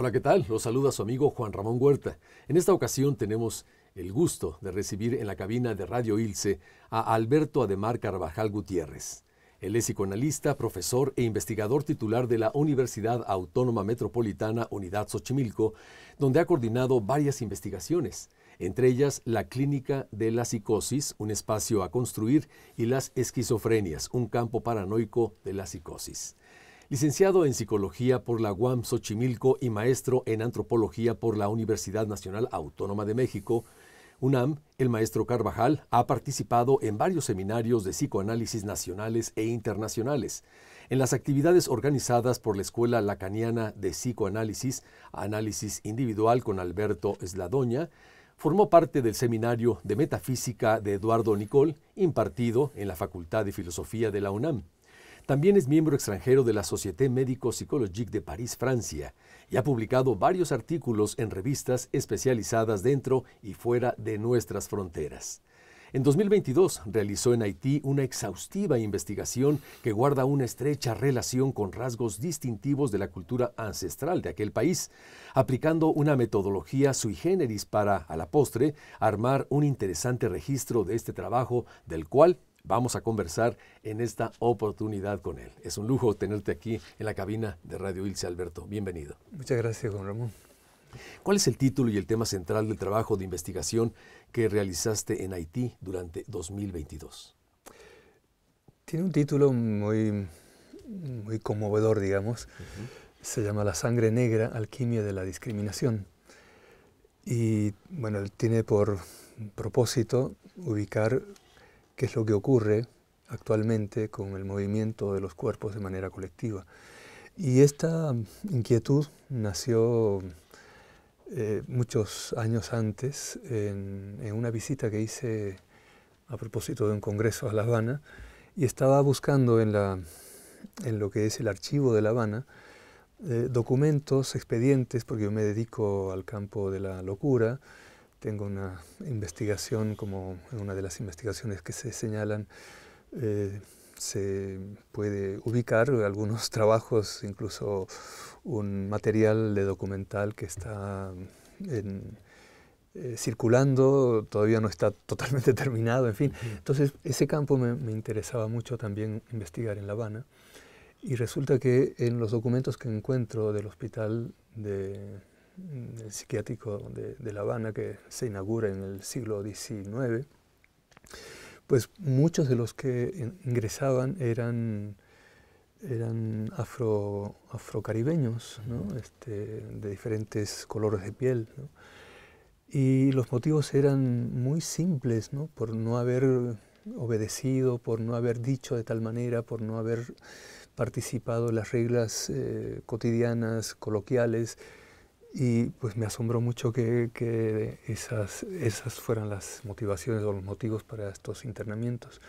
Hola, ¿qué tal? Los saluda su amigo Juan Ramón Huerta. En esta ocasión tenemos el gusto de recibir en la cabina de Radio Ilse a Alberto Ademar Carvajal Gutiérrez. Él es psicoanalista, profesor e investigador titular de la Universidad Autónoma Metropolitana Unidad Xochimilco, donde ha coordinado varias investigaciones, entre ellas la Clínica de la Psicosis, un espacio a construir, y las esquizofrenias, un campo paranoico de la psicosis. Licenciado en Psicología por la UAM Xochimilco y maestro en Antropología por la Universidad Nacional Autónoma de México, UNAM, el maestro Carvajal ha participado en varios seminarios de psicoanálisis nacionales e internacionales. En las actividades organizadas por la Escuela Lacaniana de Psicoanálisis, Análisis Individual con Alberto Sladoña, formó parte del seminario de metafísica de Eduardo Nicol, impartido en la Facultad de Filosofía de la UNAM. También es miembro extranjero de la Société Médico-Psychologique de París, Francia, y ha publicado varios artículos en revistas especializadas dentro y fuera de nuestras fronteras. En 2022 realizó en Haití una exhaustiva investigación que guarda una estrecha relación con rasgos distintivos de la cultura ancestral de aquel país, aplicando una metodología sui generis para, a la postre, armar un interesante registro de este trabajo del cual vamos a conversar en esta oportunidad con él. Es un lujo tenerte aquí en la cabina de Radio Ilse Alberto. Bienvenido. Muchas gracias, don Ramón. ¿Cuál es el título y el tema central del trabajo de investigación que realizaste en Haití durante 2022? Tiene un título muy, muy conmovedor, digamos. Se llama La sangre negra, alquimia de la discriminación. Y bueno, tiene por propósito ubicar qué es lo que ocurre actualmente con el movimiento de los cuerpos de manera colectiva. Y esta inquietud nació eh, muchos años antes en, una visita que hice a propósito de un congreso a La Habana y estaba buscando en, lo que es el archivo de La Habana eh, documentos, expedientes, porque yo me dedico al campo de la locura, tengo una investigación, como en una de las investigaciones que se señalan, eh, se puede ubicar algunos trabajos, incluso un material de documental que está eh, circulando, todavía no está totalmente terminado, en fin. Entonces, ese campo me, interesaba mucho también investigar en La Habana. Y resulta que en los documentos que encuentro del hospital de Mm, el psiquiátrico de, La Habana que se inaugura en el siglo XIX, pues muchos de los que ingresaban eran, eran afro, afrocaribeños, este, de diferentes colores de piel. Y los motivos eran muy simples, por no haber obedecido, por no haber dicho de tal manera, por no haber participado en las reglas eh, cotidianas, coloquiales, y pues me asombró mucho que, que esas, esas fueran las motivaciones o los motivos para estos internamientos.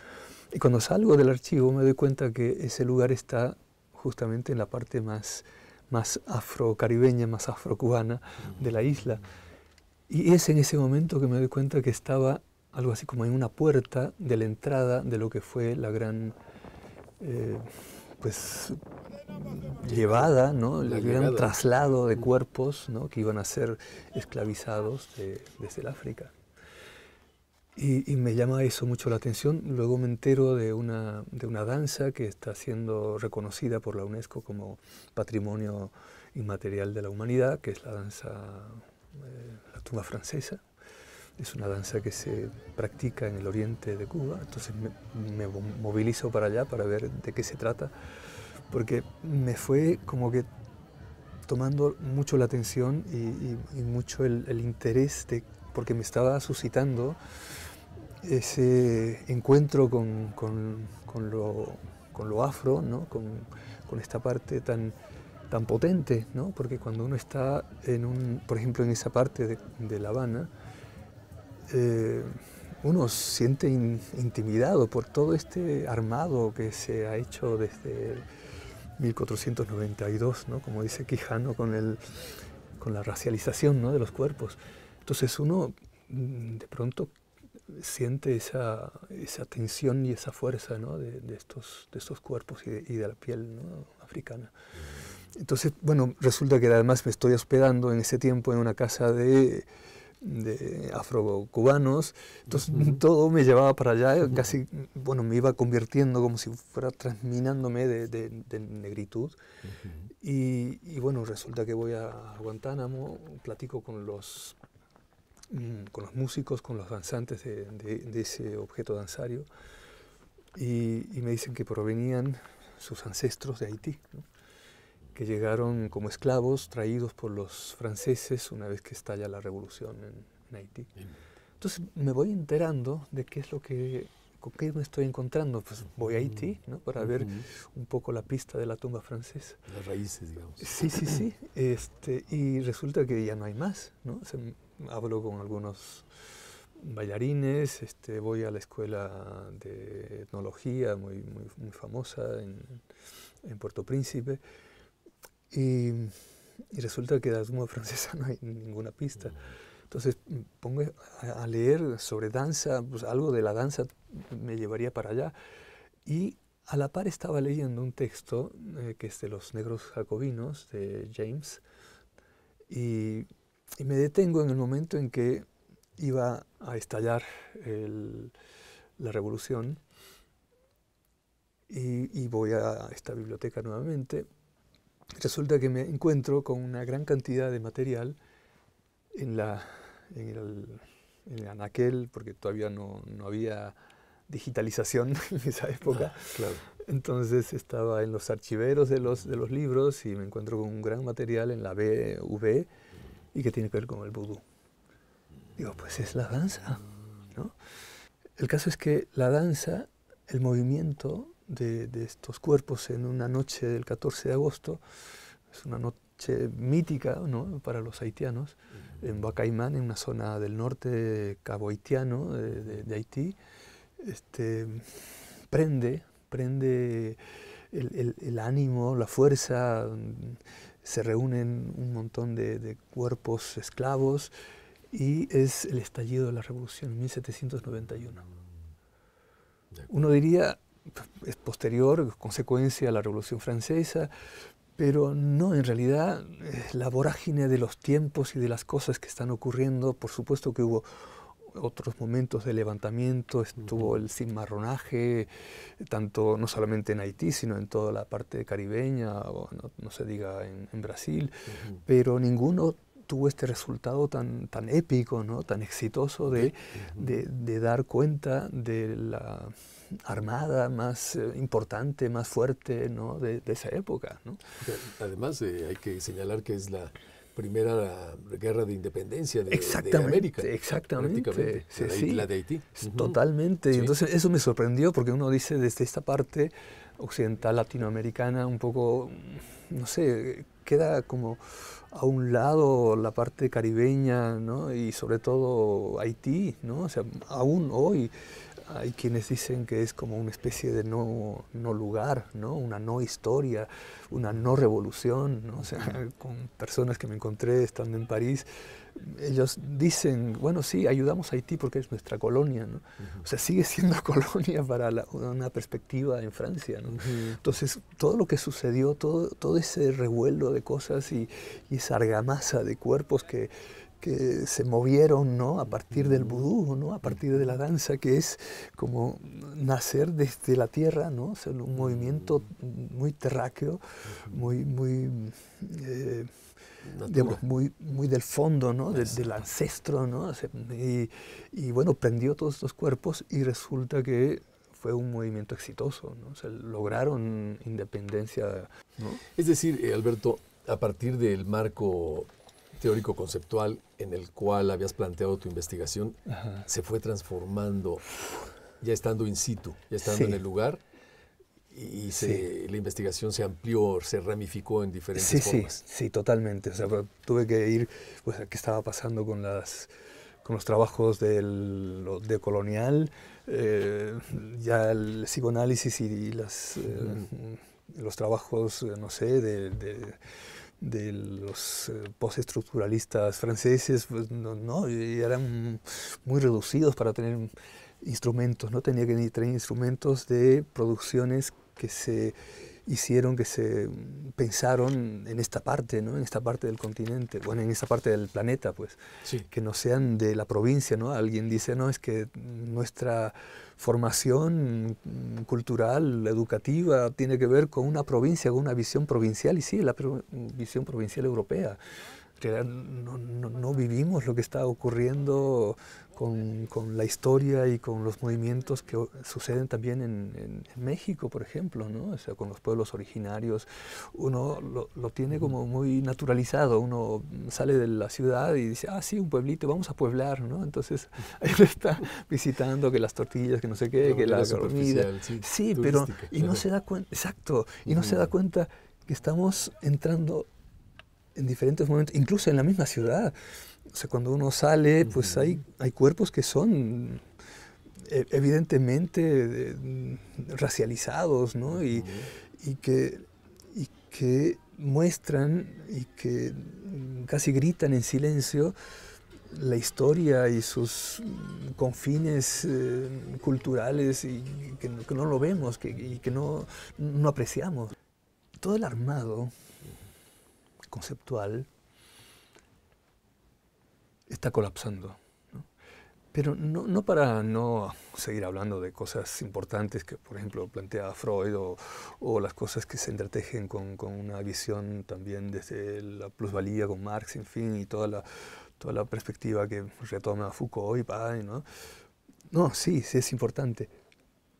Y cuando salgo del archivo me doy cuenta que ese lugar está justamente en la parte más, más afrocaribeña, más afrocubana de la isla. Y es en ese momento que me doy cuenta que estaba algo así como en una puerta de la entrada de lo que fue la gran eh, pues llevada, ¿no? El gran traslado de mm. cuerpos que iban a ser esclavizados desde el África. Y, me llama eso mucho la atención. Luego me entero de una, de una danza que está siendo reconocida por la UNESCO como Patrimonio Inmaterial de la Humanidad, que es la danza, eh, la tumba francesa es una danza que se practica en el oriente de Cuba, entonces me, movilizo para allá para ver de qué se trata, porque me fue como que tomando mucho la atención y, mucho el, interés, de, porque me estaba suscitando ese encuentro con, con, lo, con lo, afro, ¿no? con, esta parte tan, tan potente, ¿no? porque cuando uno está, en un, por ejemplo, en esa parte de, de La Habana, eh, uno se siente intimidado por todo este armado que se ha hecho desde 1492, ¿no? como dice Quijano, con, el, con la racialización ¿no? de los cuerpos. Entonces uno mm, de pronto siente esa, esa tensión y esa fuerza ¿no? de, estos, de estos cuerpos y de, la piel africana. Entonces, bueno, resulta que además me estoy hospedando en ese tiempo en una casa de de afrocubanos, entonces todo me llevaba para allá, casi, bueno, me iba convirtiendo como si fuera transminándome de, de, negritud. y, bueno, resulta que voy a Guantánamo, platico con los, mm, con los músicos, con los danzantes de, ese objeto danzario, y, me dicen que provenían sus ancestros de Haití que llegaron como esclavos traídos por los franceses una vez que estalla la revolución en, Haití. Entonces me voy enterando de qué es lo que, con qué me estoy encontrando. Pues voy a Haití ¿no? para ver un poco la pista de la tumba francesa. Las raíces, digamos. Sí, sí, sí. Este, y resulta que ya no hay más. ¿no? hablo con algunos bailarines, este, voy a la escuela de etnología muy, muy, muy famosa en, en Puerto Príncipe y, resulta que de la francesa no hay ninguna pista. Entonces mm, pongo a, leer sobre danza, pues algo de la danza me llevaría para allá. Y a la par estaba leyendo un texto eh, que es de los negros jacobinos, de James, y, me detengo en el momento en que iba a estallar la revolución y, y voy a esta biblioteca nuevamente resulta que me encuentro con una gran cantidad de material en, la, en, el, en anaquel, porque todavía no, había digitalización en esa época. Ah, Entonces estaba en los archiveros de los, de los libros y me encuentro con un gran material en la BV y que tiene que ver con el vudú. Digo, pues es la danza, ¿no? El caso es que la danza, el movimiento, de, estos cuerpos en una noche del 14 de agosto. Es una noche mítica para los haitianos, en Bacaimán, en una zona del norte cabo haitiano de, Haití. Este, prende, prende el, el, ánimo, la fuerza, se reúnen un montón de cuerpos esclavos y es el estallido de la revolución en 1791. Uno mm, diría, es posterior, consecuencia de la Revolución Francesa, pero no, en realidad la vorágine de los tiempos y de las cosas que están ocurriendo, por supuesto que hubo otros momentos de levantamiento, estuvo el cimarronaje, tanto no solamente en Haití, sino en toda la parte caribeña, o no, se diga en, Brasil, pero ninguno tuvo este resultado tan, tan épico, ¿no? tan exitoso de, de, dar cuenta de la armada más eh, importante, más fuerte ¿no? de, esa época. ¿no? Además, eh, hay que señalar que es la primera guerra de independencia de, América. Exactamente, la, de Haití. Totalmente. Y entonces eso me sorprendió porque uno dice desde esta parte occidental latinoamericana un poco no sé, queda como a un lado la parte caribeña, ¿no? Y sobre todo Haití, ¿no? O sea, aún hoy hay quienes dicen que es como una especie de no, no lugar, ¿no? Una no historia, una no revolución, ¿no? O sea, con personas que me encontré estando en París ellos dicen, bueno, sí, ayudamos a Haití porque es nuestra colonia, ¿no? O sea, sigue siendo colonia para una perspectiva en Francia, ¿no? Entonces, todo lo que sucedió, todo, todo ese revuelo de cosas y, y esa argamasa de cuerpos que, que se movieron ¿no? a partir del vudú, ¿no? a partir de la danza, que es como nacer desde la tierra, ¿no? un movimiento mm. muy terráqueo, muy, muy eh, digamos, muy, muy del fondo, ¿no? del ancestro. ¿no? Y, bueno, prendió todos estos cuerpos y resulta que fue un movimiento exitoso. ¿no? lograron independencia. ¿no? Es decir, eh, Alberto, a partir del marco teórico conceptual en el cual habías planteado tu investigación se fue transformando ya estando in situ, ya estando en el lugar y la investigación se amplió, se ramificó en diferentes sí, formas. Sí, sí, totalmente. O sea, tuve que ir, pues, a qué estaba pasando con las con los trabajos del, de colonial, eh, ya el psicoanálisis y, las, eh, los trabajos, eh, no sé, de, de los postestructuralistas franceses, pues, no, eran muy reducidos para tener instrumentos, no tenía que tener instrumentos de producciones que se hicieron, que se pensaron en esta parte, ¿no? en esta parte del continente, bueno, en esta parte del planeta, pues, que no sean de la provincia, ¿no? Alguien dice, no, es que nuestra formación cultural, educativa, tiene que ver con una provincia, con una visión provincial, y sí, la visión provincial europea. No, no, no, vivimos lo que está ocurriendo con, la historia y con los movimientos que suceden también en, México, por ejemplo, ¿no? o sea, con los pueblos originarios. Uno lo, tiene como muy naturalizado, uno sale de la ciudad y dice, ah, sí, un pueblito, vamos a pueblar, ¿no? Entonces ahí lo está visitando, que las tortillas, que no sé qué, que la comida. Sí, pero y no se da cuenta, exacto, y no se da cuenta que estamos entrando en diferentes momentos, incluso en la misma ciudad. O sea, cuando uno sale, pues hay, cuerpos que son e, evidentemente racializados, Y, que, muestran y que casi gritan en silencio la historia y sus confines eh, culturales y que, no lo vemos y que no, no apreciamos. Todo el armado conceptual está colapsando. Pero no, no, para no seguir hablando de cosas importantes que, por ejemplo, plantea Freud o, las cosas que se entretejen con, con, una visión también desde la plusvalía con Marx, en fin, y toda la, toda la perspectiva que retoma Foucault y ¿no? No, sí, sí es importante.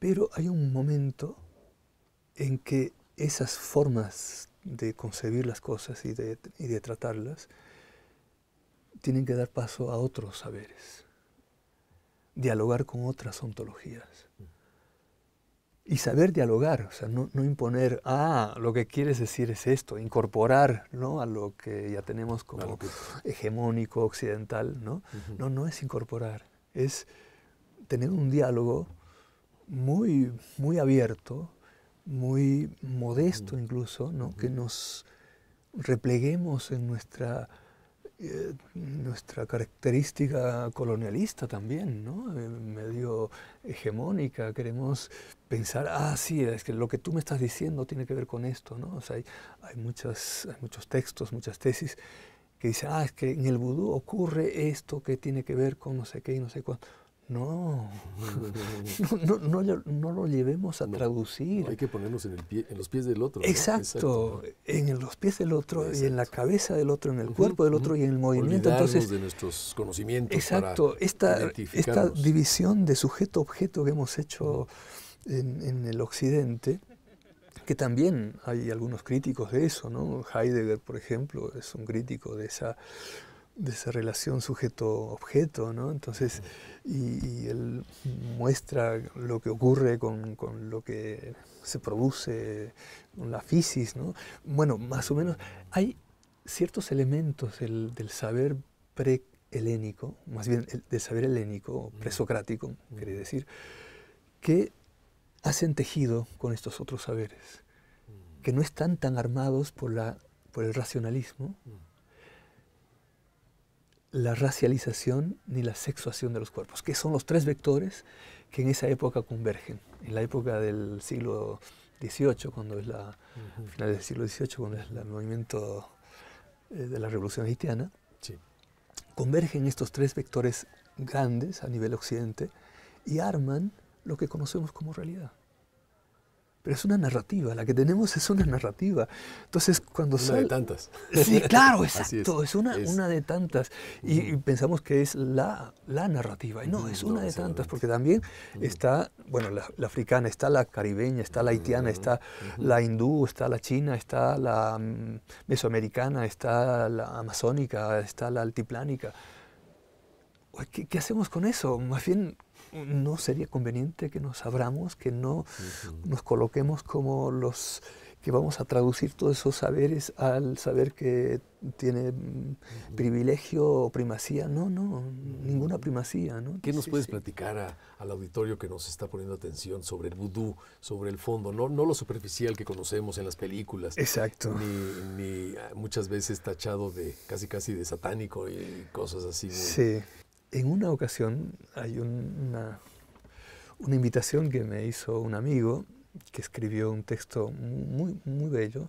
Pero hay un momento en que esas formas de concebir las cosas y de, y de tratarlas tienen que dar paso a otros saberes, dialogar con otras ontologías. Y saber dialogar, o sea, no, imponer, ah, lo que quieres decir es esto, incorporar ¿no? a lo que ya tenemos como hegemónico, occidental, ¿no? No, no es incorporar, es tener un diálogo muy, muy abierto, muy modesto incluso, ¿no? que nos repleguemos en nuestra eh, nuestra característica colonialista también, ¿no? Eh, medio hegemónica, queremos pensar, ah, sí, es que lo que tú me estás diciendo tiene que ver con esto, ¿no? hay, muchas, muchos textos, muchas tesis que dicen, ah, es que en el vudú ocurre esto que tiene que ver con no sé qué y no sé cuánto. No, no, lo llevemos a traducir. hay que ponernos en, los pies del otro. Exacto, en los pies del otro y en la cabeza del otro, en el cuerpo del otro y en el movimiento. Entonces, de nuestros conocimientos. Exacto, esta, esta división de sujeto-objeto que hemos hecho en, en el occidente, que también hay algunos críticos de eso, ¿no? Heidegger, por ejemplo, es un crítico de esa de esa relación sujeto-objeto, ¿no? Entonces, y, él muestra lo que ocurre con, con, lo que se produce, con la física ¿no? Bueno, más o menos, hay ciertos elementos del, del saber pre-helénico, más bien el, del saber helénico, mm. presocrático, mm. quiere decir, que hacen tejido con estos otros saberes, mm. que no están tan armados por, la, por el racionalismo, la racialización ni la sexuación de los cuerpos, que son los tres vectores que en esa época convergen, en la época del siglo XVIII, cuando es la, del siglo XVIII, cuando es el movimiento eh, de la Revolución Haitiana, convergen estos tres vectores grandes a nivel occidente y arman lo que conocemos como realidad. Pero es una narrativa, la que tenemos es una narrativa. Entonces, cuando Una de tantas. Sí, claro, exacto, es. una, una de tantas. Y, pensamos que es la, narrativa. Y no, es una de tantas, porque también está, bueno, la, africana, está la caribeña, está la haitiana, está la hindú, está la china, está la mm, mesoamericana, está la amazónica, está la altiplánica. ¿Qué, ¿Qué hacemos con eso? Más bien, no sería conveniente que nos abramos, que no nos coloquemos como los que vamos a traducir todos esos saberes al saber que tiene mm, privilegio o primacía. No, no, ninguna primacía. ¿no? ¿Qué nos puedes platicar al auditorio que nos está poniendo atención sobre el vudú, sobre el fondo? No, lo superficial que conocemos en las películas. Exacto. Ni, ah, muchas veces tachado de casi casi de satánico y cosas así. sí en una ocasión hay una, invitación que me hizo un amigo que escribió un texto muy, muy bello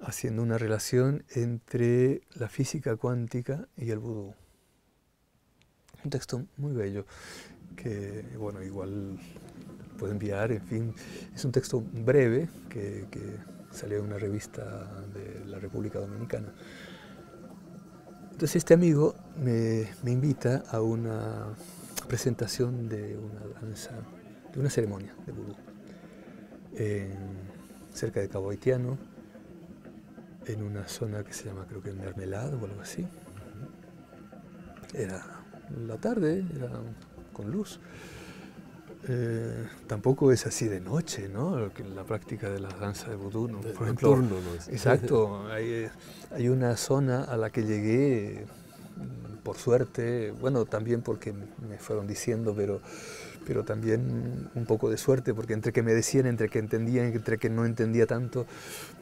haciendo una relación entre la física cuántica y el vudú. Un texto muy bello que, bueno, igual puede enviar, en fin, es un texto breve que, que salió de una revista de la República Dominicana. Entonces este amigo me, invita a una presentación de una danza, de una ceremonia de vudú, cerca de Cabo Haitiano, en una zona que se llama creo que Mermelad o algo así. Era la tarde, era con luz. Eh, tampoco es así de noche, ¿no? La práctica de la danza de vudú, Por ejemplo, Exacto. Hay, una zona a la que llegué, mm, por suerte, bueno, también porque me fueron diciendo, pero, pero también un poco de suerte, porque entre que me decían, entre que entendían, entre que no entendía tanto,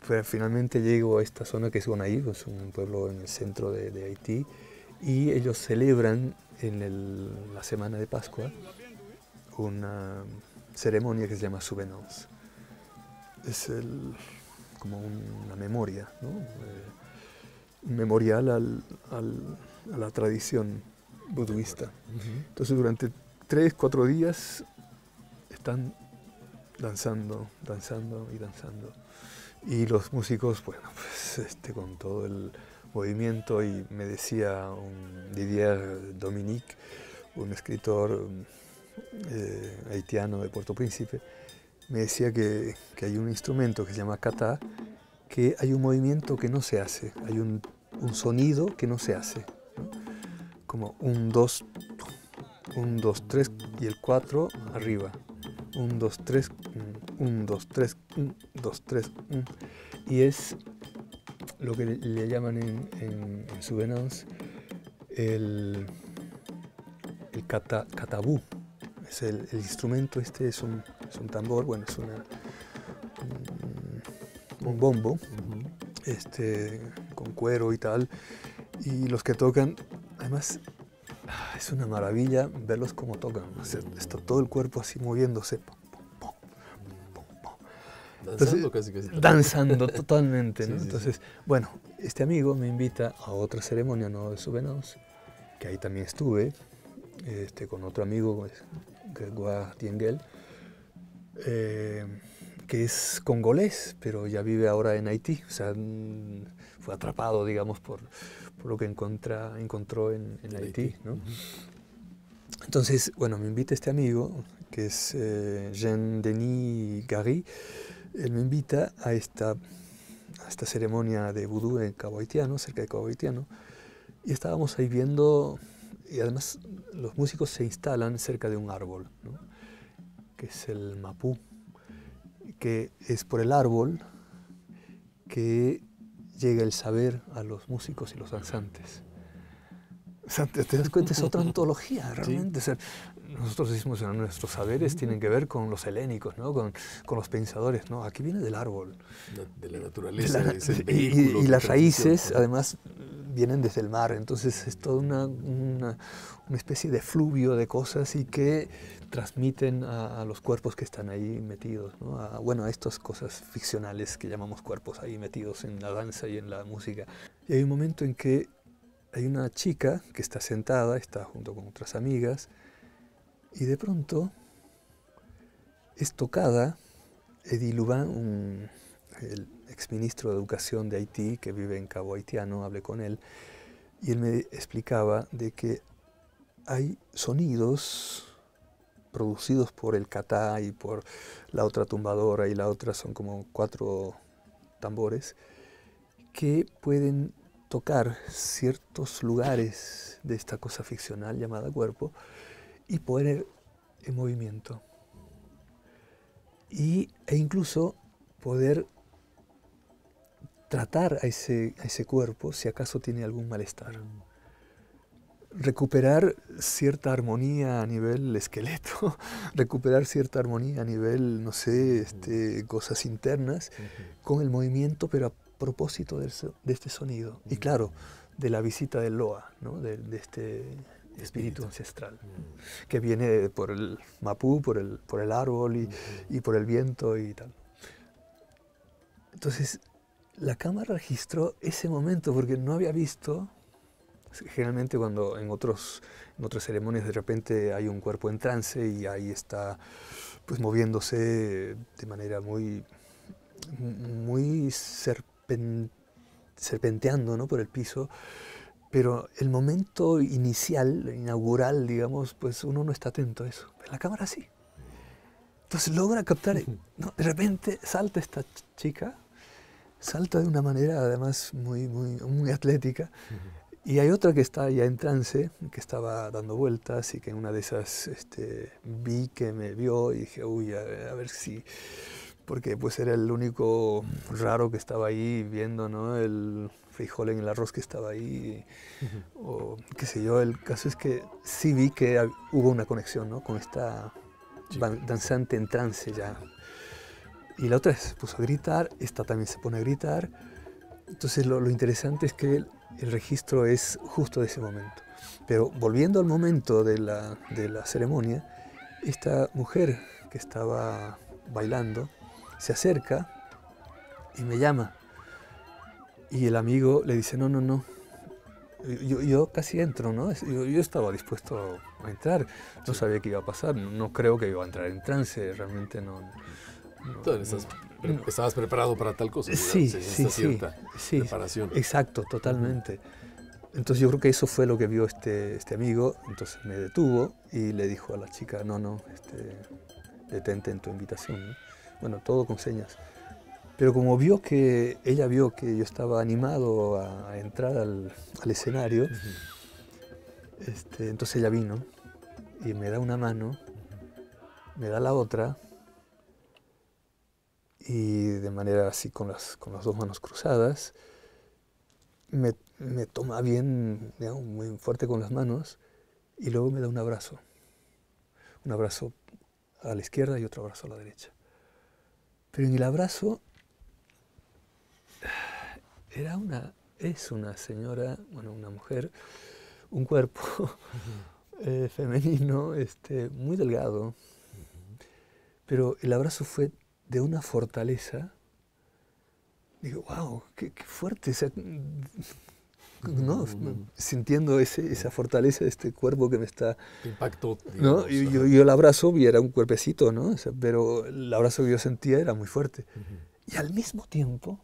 pues finalmente llego a esta zona que es Gonaí, es un pueblo en el centro de, Haití, y ellos celebran en la semana de Pascua una ceremonia que se llama Souvenance. Es el, como una memoria, eh, un memorial al, al, a la tradición budista. Entonces durante tres, cuatro días están danzando, danzando y danzando. Y los músicos, bueno, pues este, con todo el movimiento, y me decía un Didier Dominique, un escritor eh, haitiano de Puerto Príncipe, me decía que, hay un instrumento que se llama kata, que hay un movimiento que no se hace, hay un, sonido que no se hace. Como un, dos, un, dos, tres y el cuatro arriba. Un, dos, tres, un, dos, tres, un, dos, tres. Un. Y es lo que le llaman en, su venance el, el kata, katabú es el, instrumento este es un, un, tambor, bueno, es una, un, bombo, este, con cuero y tal. Y los que tocan, además, es una maravilla verlos como tocan. está todo el cuerpo así moviéndose. danzando casi, Danzando totalmente. Entonces, bueno, este amigo me invita a otra ceremonia, no de venoz que ahí también estuve, este, con otro amigo pues, Grégoire eh, que es congolés, pero ya vive ahora en Haití. O sea, fue atrapado, digamos, por, por lo que encontró en, Haití. ¿no? Entonces, bueno, me invita este amigo, que es eh, Jean-Denis Gary. Él me invita a esta, a esta ceremonia de vudú en Cabo Haitiano, cerca de Cabo Haitiano. Y estábamos ahí viendo y además los músicos se instalan cerca de un árbol, que es el mapú, que es por el árbol que llega el saber a los músicos y los danzantes. O sea, te, das cuenta, es otra antología realmente nosotros decimos nuestros saberes tienen que ver con los helénicos, ¿no? con, con los pensadores. ¿no? Aquí viene del árbol. De la naturaleza. y, las raíces, además, vienen desde el mar. Entonces es toda una, una, especie de fluvio de cosas y que transmiten a, los cuerpos que están ahí metidos. ¿no? bueno, a estas cosas ficcionales que llamamos cuerpos ahí metidos en la danza y en la música. Y hay un momento en que hay una chica que está sentada, está junto con otras amigas, y de pronto es tocada Eddie Lubin, el exministro de Educación de Haití que vive en Cabo Haitiano, hablé con él, y él me explicaba de que hay sonidos producidos por el catá y por la otra tumbadora y la otra son como cuatro tambores que pueden tocar ciertos lugares de esta cosa ficcional llamada cuerpo y poner e, en movimiento. e incluso poder tratar a ese, a ese cuerpo si acaso tiene algún malestar. Mm. Recuperar cierta armonía a nivel esqueleto, recuperar cierta armonía a nivel, no sé, este, cosas internas, con el movimiento, pero a propósito de, este sonido. Y mm. claro, de la visita del Loa, ¿no? de este espíritu ancestral, mm. que viene por el mapú, por el, por el árbol y, por el viento y tal. Entonces, la cámara registró ese momento porque no había visto Generalmente cuando en, otros, en otras ceremonias de repente hay un cuerpo en trance y ahí está pues moviéndose de manera muy, muy serpenteando ¿no? por el piso, pero el momento inicial, inaugural, digamos, pues uno no está atento a eso. la cámara sí. Entonces logra captar, de repente salta esta chica, salta de una manera además muy, muy, muy atlética. Y hay otra que está ya en trance, que estaba dando vueltas y que en una de esas este, vi que me vio y dije, uy, a ver si porque pues era el único raro que estaba ahí viendo, El frijol en el arroz que estaba ahí, o qué sé yo. El caso es que sí vi que hubo una conexión, Con esta danzante en trance ya. Y la otra se puso a gritar, esta también se pone a gritar. Entonces lo, interesante es que el, registro es justo de ese momento. Pero volviendo al momento de la, de la ceremonia, esta mujer que estaba bailando, se acerca y me llama. Y el amigo le dice, no, no, no. Yo, casi entro, ¿no? Yo, estaba dispuesto a entrar. No sabía qué iba a pasar. No, creo que iba a entrar en trance. Realmente no. estabas preparado para tal cosa. Sí, sí, sí, cierta preparación. Exacto, totalmente. Entonces yo creo que eso fue lo que vio este, este amigo. Entonces me detuvo y le dijo a la chica, no, no, este, detente en tu invitación bueno, todo con señas. Pero como vio que, ella vio que yo estaba animado a, entrar al, escenario, este, entonces ella vino y me da una mano, me da la otra, y de manera así con las, con las dos manos cruzadas, me, toma bien, muy fuerte con las manos, y luego me da un abrazo. Un abrazo a la izquierda y otro abrazo a la derecha. Pero en el abrazo era una, es una señora, bueno, una mujer, un cuerpo eh, femenino, este, muy delgado. Pero el abrazo fue de una fortaleza. Digo, wow, qué, fuerte. ¿no? sintiendo esa fortaleza de este cuerpo que me está... Te impactó. yo, yo, el abrazo y era un cuerpecito, ¿no? pero el abrazo que yo sentía era muy fuerte. Y al mismo tiempo,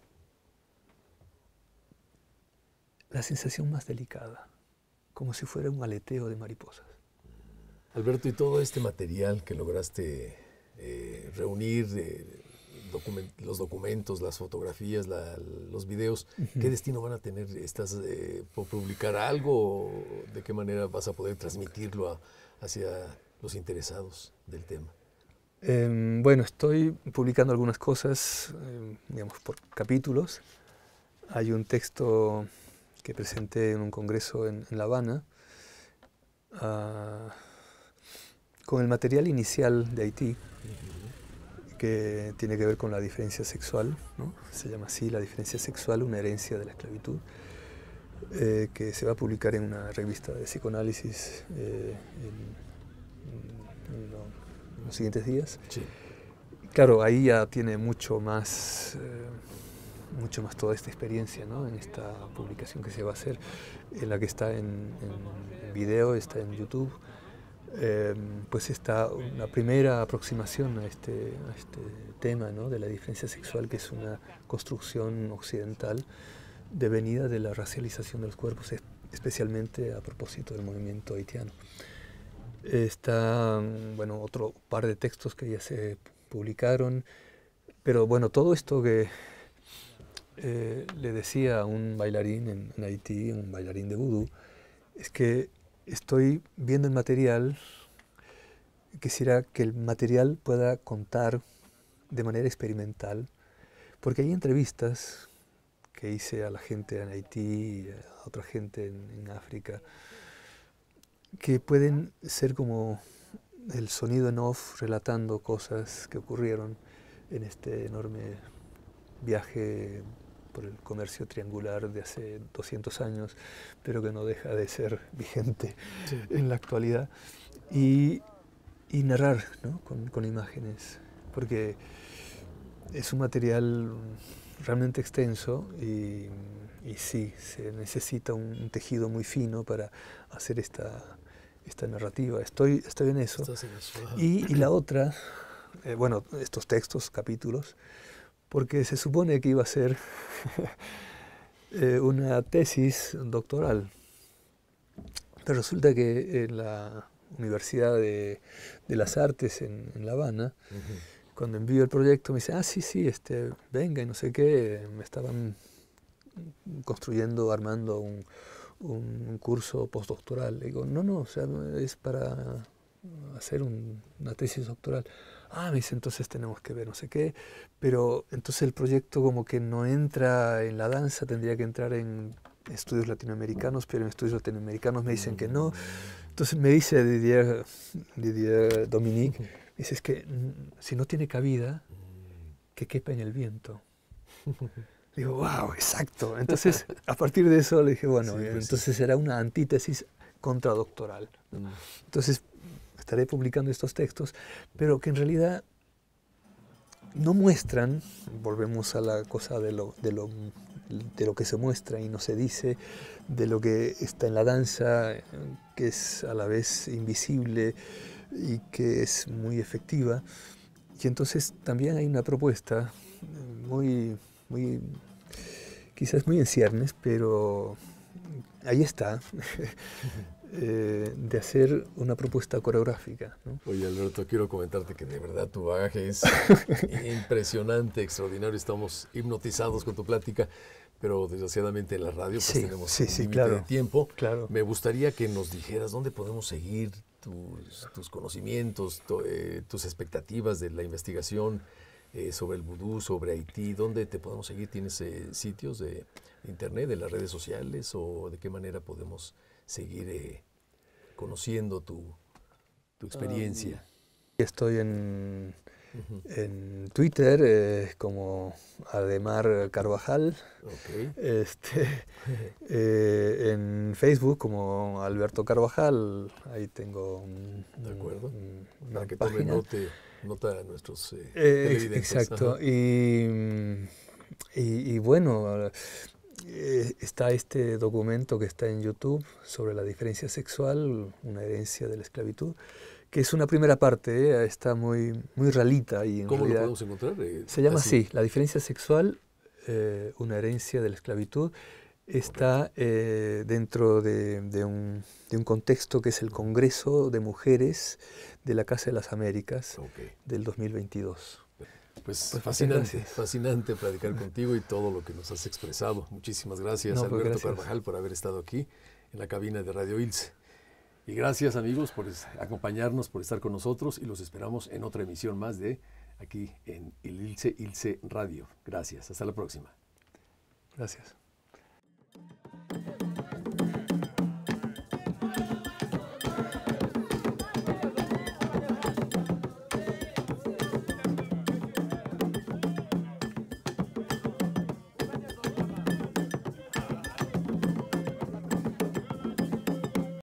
la sensación más delicada, como si fuera un aleteo de mariposas. Alberto, y todo este material que lograste eh, reunir... Eh, los documentos, las fotografías, los videos, ¿qué destino van a tener? ¿Estás eh, por publicar algo? ¿De qué manera vas a poder transmitirlo hacia los interesados del tema? Em, bueno, estoy publicando algunas cosas, em, digamos, por capítulos. Hay un texto que presenté en un congreso en, La Habana ah, con el material inicial de Haití que tiene que ver con la diferencia sexual, se llama así, la diferencia sexual, una herencia de la esclavitud, eh, que se va a publicar en una revista de psicoanálisis eh, en, los siguientes días. Sí. Claro, ahí ya tiene mucho más, eh, mucho más toda esta experiencia, ¿no? en esta publicación que se va a hacer, en la que está en, en video, está en YouTube. Em, pues está una primera aproximación a este, este tema de la diferencia sexual, que es una construcción occidental devenida de la racialización de los cuerpos, especialmente a propósito del movimiento haitiano. Está, mm, bueno, otro par de textos que ya se publicaron, pero bueno, todo esto que eh, le decía a un bailarín en, en Haití, un bailarín de vudú, es que estoy viendo el material, quisiera que el material pueda contar de manera experimental, porque hay entrevistas que hice a la gente en Haití, a otra gente en, en África, que pueden ser como el sonido en off relatando cosas que ocurrieron en este enorme viaje por el comercio triangular de hace 200 años, pero que no deja de ser vigente en la actualidad, y, narrar ¿no? con, imágenes, porque es un material realmente extenso y, sí, se necesita un, tejido muy fino para hacer esta, esta narrativa. Estoy, estoy en eso. Y, la otra, eh, bueno, estos textos, capítulos, porque se supone que iba a ser eh, una tesis doctoral. Pero resulta que en la Universidad de, las Artes en, La Habana, cuando envío el proyecto me dice, ah, sí, sí, este, venga y no sé qué, me estaban construyendo, armando un, curso postdoctoral. Le digo, no, no, o sea, es para hacer una tesis doctoral ah, me dice, entonces tenemos que ver no sé qué, pero entonces el proyecto como que no entra en la danza, tendría que entrar en estudios latinoamericanos, pero en estudios latinoamericanos me dicen que no. Entonces me dice Didier, Didier Dominique, dice, es que mm, si no tiene cabida, que quepa en el viento. Digo, wow, exacto. Entonces, a partir de eso le dije, bueno, pues entonces será era una antítesis contradoctoral. Mm. Entonces, estaré publicando estos textos, pero que en realidad no muestran, volvemos a la cosa de lo, de de lo que se muestra y no se dice, de lo que está en la danza, que es a la vez invisible y que es muy efectiva. Y entonces también hay una propuesta muy, quizás muy en pero ahí está. Eh, de hacer una propuesta coreográfica. Oye, Alberto, quiero comentarte que de verdad tu bagaje es impresionante, extraordinario. Estamos hipnotizados con tu plática, pero desgraciadamente en la radio pues, tenemos un de tiempo. Me gustaría que nos dijeras dónde podemos seguir tus, conocimientos, eh, tus expectativas de la investigación. Eh, sobre el vudú, sobre Haití, ¿dónde te podemos seguir? ¿Tienes sitios de internet, de las redes sociales o de qué manera podemos seguir eh, conociendo tu, tu experiencia. Um, estoy en, en Twitter eh, como Ademar Carvajal, este, eh, en Facebook como Alberto Carvajal, ahí tengo un, de acuerdo. Para que tome nota de nuestros Exacto, y, y bueno... Eh, está este documento que está en YouTube sobre la diferencia sexual, una herencia de la esclavitud, que es una primera parte, eh, está muy, muy ralita. Y en ¿Cómo lo podemos encontrar? Eh, se llama así, La diferencia sexual, una herencia de la esclavitud. Está dentro de, un, de, un, contexto que es el Congreso de Mujeres de la Casa de las Américas del 2022. Pues, pues, fascinante, fascinante platicar contigo y todo lo que nos has expresado. Muchísimas gracias, pues, Alberto Carvajal, por haber estado aquí en la cabina de Radio ILSE. Y gracias, amigos, por acompañarnos, por estar con nosotros y los esperamos en otra emisión más de aquí en el ILSE ILSE Radio. Gracias, hasta la próxima. Gracias.